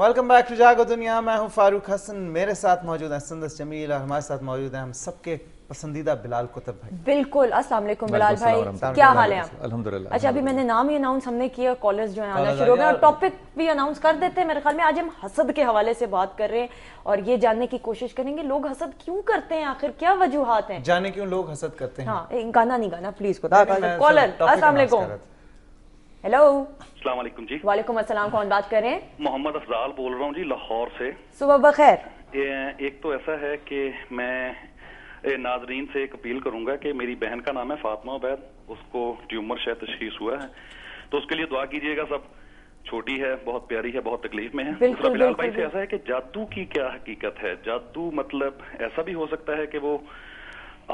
Welcome back to जागो दुनिया मैं हूं फारूक हसन मेरे साथ मौजूद हैं संदस जमील और हमारे साथ मौजूद हैं हम सबके पसंदीदा बिलाल कुतुब भाई बिल्कुल अस्सलाम वालेकुम बिलाल भाई क्या हाल है अल्हम्दुलिल्लाह अच्छा अभी मैंने नाम ही अनाउंस हमने किया कॉलर्स जो है आना शुरू हो गए और टॉपिक भी अनाउंस कर देते हैं मेरे ख्याल में आज हम हसद के हवाले से बात कर रहे हैं और ये जानने की कोशिश करेंगे लोग हसद क्यों करते हैं आखिर क्या वजूहत है जाने क्यों लोग हसद करते हैं हाँ, गाना नहीं गाना प्लीज कॉलर अस्सलाम वालेकुम हेलो अलैक्म जी वालेकुम अस्सलाम कौन बात कर रहे हैं मोहम्मद अफजाल बोल रहा हूँ जी लाहौर से सुबह बखैर एक तो ऐसा है कि मैं नाजरीन से एक अपील करूंगा कि मेरी बहन का नाम है फातमा उबैद उसको ट्यूमर शायद तशीस हुआ है तो उसके लिए दुआ कीजिएगा सब छोटी है बहुत प्यारी है बहुत तकलीफ में है दूसरा बिलाल भाई से ऐसा है कि जादू की क्या हकीकत है जादू मतलब ऐसा भी हो सकता है कि वो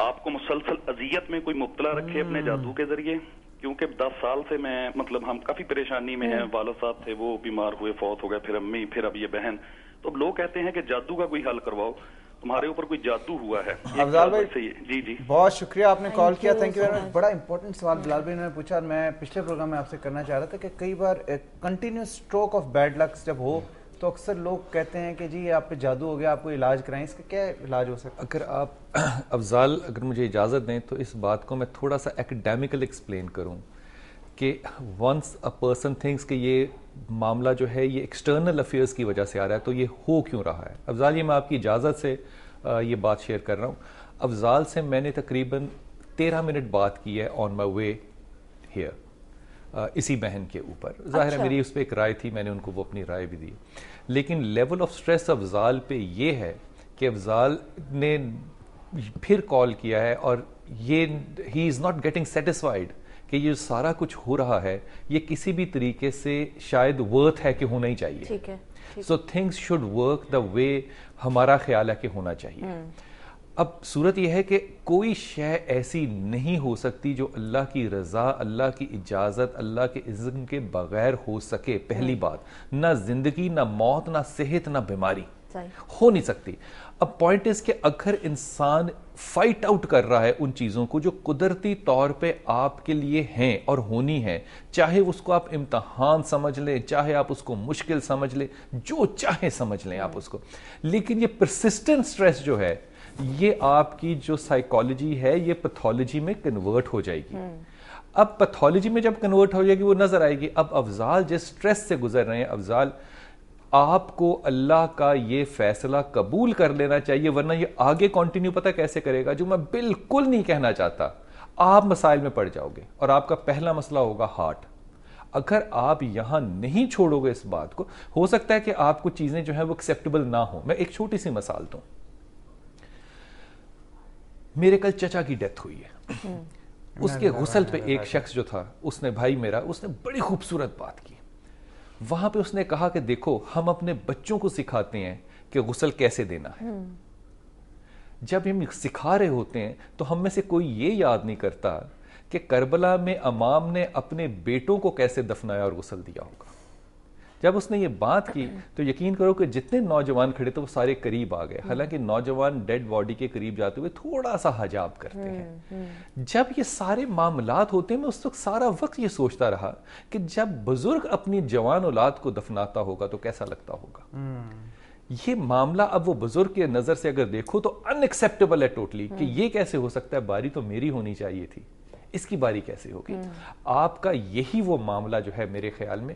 आपको मुसलसल अजियत में कोई मुबतला रखे अपने हम्म। जादू के जरिए क्योंकि 10 साल से मैं मतलब हम काफी परेशानी में हैं वाल हम्म। साहब थे वो बीमार हुए फौत हो गए फिर अम्मी फिर अब ये बहन तो अब लोग कहते हैं कि जादू का कोई हल करवाओ तुम्हारे ऊपर कोई जादू हुआ है हाँ, अफजाल भाई सही जी जी बहुत शुक्रिया आपने कॉल किया थैंक यू बड़ा इंपॉर्टेंट सवाल बिलाल भाई ने पूछा मैं पिछले प्रोग्राम में आपसे करना चाह रहा था कि कई बार continuous stroke of bad lucks जब हो तो अक्सर लोग कहते हैं कि जी आप पे जादू हो गया आपको इलाज कराएं इसका क्या इलाज हो सकता है अगर आप अफजाल अगर मुझे इजाज़त दें तो इस बात को मैं थोड़ा सा एकेडमिकल एक्सप्लेन करूं कि वंस अ पर्सन थिंक्स कि ये मामला जो है ये एक्सटर्नल अफेयर्स की वजह से आ रहा है तो ये हो क्यों रहा है अफजाल ये मैं आपकी इजाज़त से ये बात शेयर कर रहा हूँ अफजाल से मैंने तकरीबन तेरह मिनट बात की है ऑन माई वे हेयर इसी बहन के ऊपर जाहिर अच्छा। है मेरी उस पर एक राय थी मैंने उनको वो अपनी राय भी दी लेकिन लेवल ऑफ स्ट्रेस अफजाल पे ये है कि अफजाल ने फिर कॉल किया है और ये ही इज़ नॉट गेटिंग सेटिस्फाइड कि ये सारा कुछ हो रहा है ये किसी भी तरीके से शायद वर्थ है कि होना ही चाहिए ठीक है so things should work the way हमारा ख्याल है कि होना चाहिए hmm. अब सूरत यह है कि कोई शय ऐसी नहीं हो सकती जो अल्लाह की रज़ा अल्लाह की इजाज़त अल्लाह के इज्जत के बगैर हो सके पहली हाँ। बात ना ज़िंदगी ना मौत ना सेहत ना बीमारी हो नहीं सकती अब पॉइंट इसके अगर इंसान फाइट आउट कर रहा है उन चीज़ों को जो कुदरती तौर पे आपके लिए हैं और होनी है चाहे उसको आप इम्तहान समझ लें चाहे आप उसको मुश्किल समझ लें जो चाहे समझ लें आप हाँ। उसको लेकिन ये परसिस्टेंट स्ट्रेस जो है ये आपकी जो साइकोलॉजी है ये पैथोलॉजी में कन्वर्ट हो जाएगी हम्म। अब पैथोलॉजी में जब कन्वर्ट हो जाएगी वो नजर आएगी अब अफजाल जिस स्ट्रेस से गुजर रहे हैं अफजाल आपको अल्लाह का ये फैसला कबूल कर लेना चाहिए वरना ये आगे कंटिन्यू पता कैसे करेगा जो मैं बिल्कुल नहीं कहना चाहता आप मसाइल में पड़ जाओगे और आपका पहला मसला होगा हार्ट अगर आप यहां नहीं छोड़ोगे इस बात को हो सकता है कि आपको चीजें जो है वो एक्सेप्टेबल ना हो मैं एक छोटी सी मसाल दू मेरे कल चचा की डेथ हुई है हम्म। उसके गुसल पे एक शख्स जो था उसने भाई मेरा उसने बड़ी खूबसूरत बात की वहां पे उसने कहा कि देखो हम अपने बच्चों को सिखाते हैं कि गुसल कैसे देना है हम्म। जब हम सिखा रहे होते हैं तो हम में से कोई ये याद नहीं करता कि करबला में अमाम ने अपने बेटों को कैसे दफनाया और गुसल दिया होगा जब उसने ये बात की तो यकीन करो कि जितने नौजवान खड़े थे तो वो सारे करीब आ गए हम्म। हालांकि नौजवान डेड बॉडी के करीब जाते हुए थोड़ा सा हजाब करते हम्म, हैं हम्म। जब ये सारे मामलात होते हैं मैं उस वक्त सारा वक्त ये सोचता रहा कि जब बुजुर्ग अपनी जवान औलाद को दफनाता होगा तो कैसा लगता होगा ये मामला अब वो बुजुर्ग के नजर से अगर देखो तो अनएक्सेप्टेबल है टोटली कि ये कैसे हो सकता है बारी तो मेरी होनी चाहिए थी इसकी बारी कैसे होगी आपका यही वो मामला जो है मेरे ख्याल में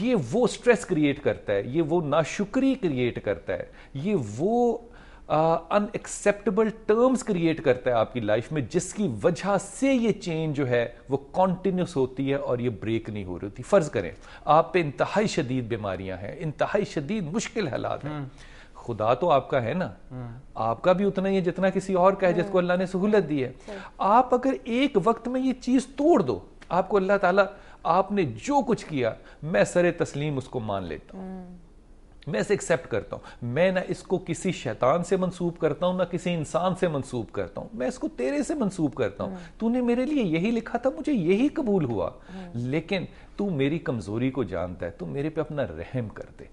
ये वो स्ट्रेस क्रिएट करता है ये वो नाशुक्री क्रिएट करता है ये वो अनएक्सेप्टेबल टर्म्स क्रिएट करता है आपकी लाइफ में जिसकी वजह से ये चेंज जो है वो कॉन्टिन्यूस होती है और ये ब्रेक नहीं हो रही होती फ़र्ज़ करें आप पे इंतहाई शदीद बीमारियां हैं इंतहाई शदीद मुश्किल हालात हैं हम्म। खुदा तो आपका है ना हम्म। आपका भी उतना ही है जितना किसी और का है जिसको हम्म। अल्लाह ने सहूलत दी है आप अगर एक वक्त में ये चीज़ तोड़ दो आपको अल्लाह ताला आपने जो कुछ किया मैं सरे तस्लीम उसको मान लेता हूं हम्म। मैं इसे एक्सेप्ट करता हूं मैं ना इसको किसी शैतान से मंसूब करता हूं ना किसी इंसान से मंसूब करता हूं मैं इसको तेरे से मंसूब करता हूं हम्म। तूने मेरे लिए यही लिखा था मुझे यही कबूल हुआ हम्म। लेकिन तू मेरी कमजोरी को जानता है तू मेरे पे अपना रहम कर दे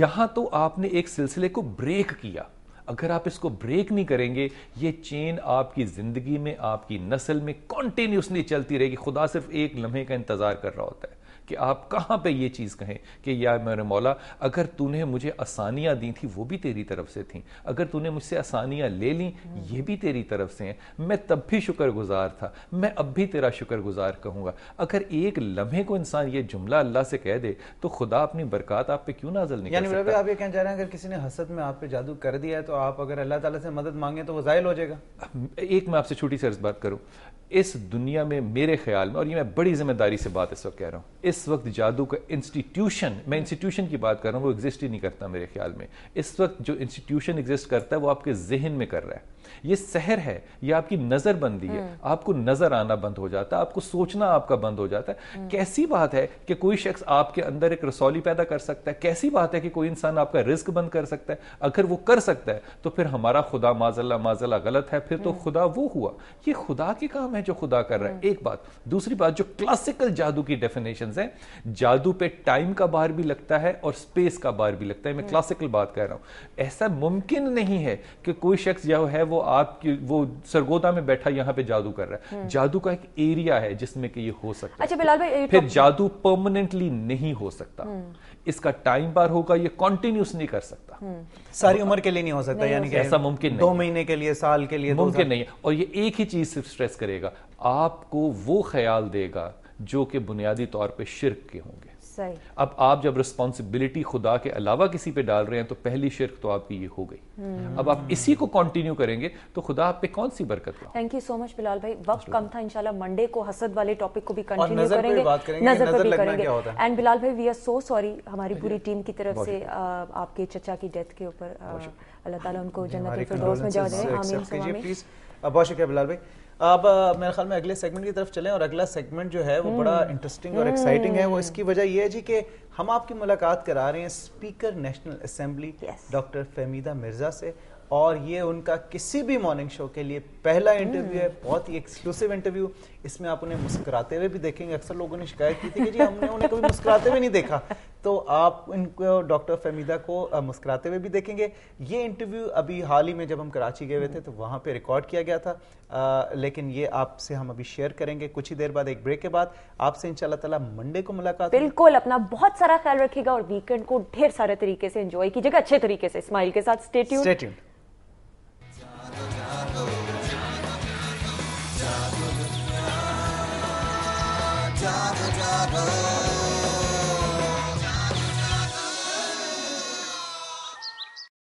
यहां तो आपने एक सिलसिले को ब्रेक किया अगर आप इसको ब्रेक नहीं करेंगे ये चेन आपकी ज़िंदगी में आपकी नस्ल में कॉन्टीन्यूसली चलती रहेगी खुदा सिर्फ एक लम्हे का इंतज़ार कर रहा होता है कि आप कहाँ पे ये चीज़ कहें कि या मेरे मौला अगर तूने मुझे आसानियाँ दी थी वो भी तेरी तरफ से थी अगर तूने मुझसे आसानियाँ ले ली ये भी तेरी तरफ से हैं मैं तब भी शुक्रगुजार था मैं अब भी तेरा शुक्रगुजार कहूँगा अगर एक लम्हे को इंसान ये जुमला अल्लाह से कह दे तो खुदा अपनी बरकत आप पे क्यों नाजल नहीं यानी रवि आप ये कहना चाह रहे हैं अगर किसी ने हसद में आप पे जादू कर दिया है तो आप अगर अल्लाह ताला से मदद मांगे तो वो जायल हो जाएगा एक मैं आपसे छोटी सी बात करूँ इस दुनिया में मेरे ख्याल में और ये मैं बड़ी जिम्मेदारी से बात इस वक्त कह रहा हूँ इस वक्त जादू का इंस्टीट्यूशन मैं इंस्टीट्यूशन की बात कर रहा हूँ वो एग्जिस्ट ही नहीं करता मेरे ख्याल में इस वक्त जो इंस्टीट्यूशन एग्जिस्ट करता है वो आपके जहन में कर रहा है ये सहर है ये आपकी नजर बंदी है हम्म। आपको नजर आना बंद हो जाता है आपको सोचना आपका बंद हो जाता है हम्म। कैसी बात है कि कोई शख्स आपके अंदर एक रसौली पैदा कर सकता है कैसी बात है कि कोई इंसान आपका रिस्क बंद कर सकता है अगर वो कर सकता है तो फिर हमारा खुदा माजल्ला माजल्ला गलत है फिर तो हम्म। खुदा वो हुआ ये खुदा के काम है जो खुदा कर रहा है हम्म। एक बात दूसरी बात जो क्लासिकल जादू की डेफिनेशन है जादू पे टाइम का बार भी लगता है और स्पेस का बार भी लगता है मैं क्लासिकल हम्म। बात कर रहा हूं ऐसा मुमकिन नहीं है कि कोई शख्स जो है वो आपकी वो सरगोदा में बैठा यहां पे जादू कर रहा है हम्म। जादू का एक एरिया है जिसमें कि ये हो सकता अच्छा, बिलाल भाई फिर तो- जादू परमानेंटली नहीं हो सकता इसका टाइम बार होगा ये कॉन्टिन्यूस नहीं कर सकता सारी उम्र के लिए नहीं हो सकता यानी कि ऐसा मुमकिन नहीं दो महीने के लिए साल के लिए मुमकिन नहीं है और ये एक ही चीज सिर्फ स्ट्रेस करेगा करेगा आपको वो ख्याल देगा जो कि बुनियादी तौर पे शिरक के होंगे सही अब आप जब रिस्पॉन्सिबिलिटी खुदा के अलावा किसी पे डाल रहे हैं तो पहली शिरक तो आपकी ये हो गई हम्म। अब आप इसी को कंटिन्यू करेंगे तो खुदा आप पे कौन सी बरकत thank you so much Bilal भाई वक्त कम था इंशाल्लाह मंडे को हसद वाले टॉपिक को भी कंटिन्यू करेंगे नजर पर भी करेंगे एंड बिलाल भाई वी आर सो सॉरी हमारी पूरी टीम की तरफ से आपके चचा की डेथ के ऊपर अल्लाह ताला उनको जन्नत में जगह दें बहुत शुक्रिया बिलाल भाई अब मेरे ख्याल में अगले सेगमेंट की तरफ चलें और अगला सेगमेंट जो है वो बड़ा इंटरेस्टिंग हम्म। और एक्साइटिंग है वो इसकी वजह ये है जी कि हम आपकी मुलाकात करा रहे हैं speaker national assembly doctor Fahmida Mirza से और ये उनका किसी भी मॉर्निंग शो के लिए पहला इंटरव्यू है हम्म। बहुत ही एक्सक्लूसिव इंटरव्यू इसमें आप उन्हें मुस्कुराते हुए भी देखेंगे अक्सर लोगों ने शिकायत की थी कि जी हमने उन्हें कभी मुस्कुराते हुए नहीं देखा तो आप इनको डॉक्टर फहमीदा को मुस्कुराते हुए भी देखेंगे ये इंटरव्यू अभी हाल ही में जब हम कराची गए हुए थे तो वहाँ पे रिकॉर्ड किया गया था आ, लेकिन ये आपसे हम अभी शेयर करेंगे कुछ ही देर बाद एक ब्रेक के बाद आपसे इन ताला मंडे को मुलाकात बिल्कुल अपना बहुत सारा ख्याल रखेगा और वीकेंड को ढेर सारे तरीके से एंजॉय कीजिएगा अच्छे तरीके से स्माइल के साथ स्टेट्यून स्टेट्यून